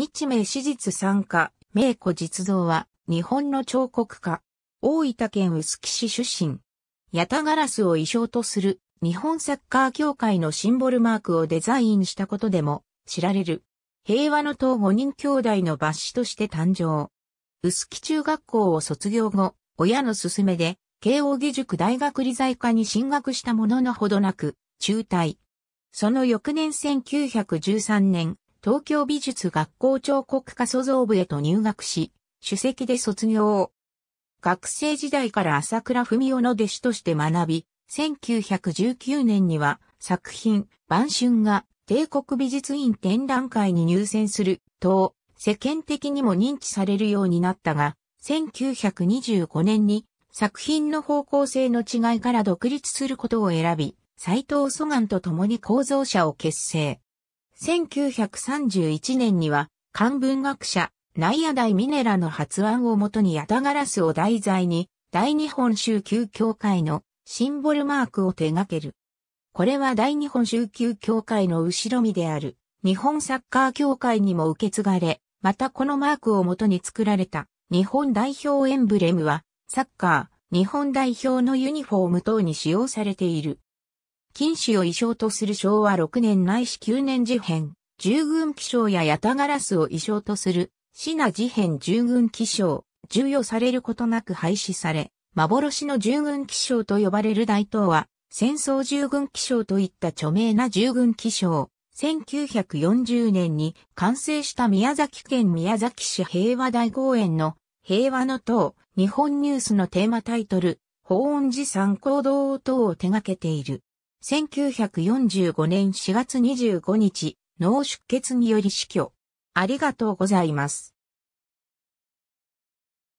日明史実参加、名古実像は、日本の彫刻家。大分県臼杵市出身。ヤタガラスを衣装とする日本サッカー協会のシンボルマークをデザインしたことでも知られる。平和の党5人兄弟の抜子として誕生。臼杵中学校を卒業後、親の勧めで、慶応義塾大学理財科に進学したもののほどなく、中退。その翌年1913年、東京美術学校彫刻科創造部へと入学し、主席で卒業。学生時代から朝倉文夫の弟子として学び、1919年には作品、晩春が帝国美術院展覧会に入選すると、世間的にも認知されるようになったが、1925年に作品の方向性の違いから独立することを選び、斎藤蘇岩と共に構造者を結成。1931年には、漢文学者、内野大ミネラの発案をもとにヤタガラスを題材に、大日本宗教協会のシンボルマークを手掛ける。これは大日本宗教協会の後ろ身である、日本サッカー協会にも受け継がれ、またこのマークをもとに作られた、日本代表エンブレムは、サッカー、日本代表のユニフォーム等に使用されている。金止を意匠とする昭和6年内史9年事変、従軍気象や八田ガラスを意匠とする、シナ事変従軍気象、授与されることなく廃止され、幻の従軍気象と呼ばれる大東亜、戦争従軍気象といった著名な従軍気象。1940年に完成した宮崎県宮崎市平和大公園の平和の塔、日本ニュースのテーマタイトル、法音寺参考堂等を手掛けている。1945年4月25日、脳出血により死去。ありがとうございます。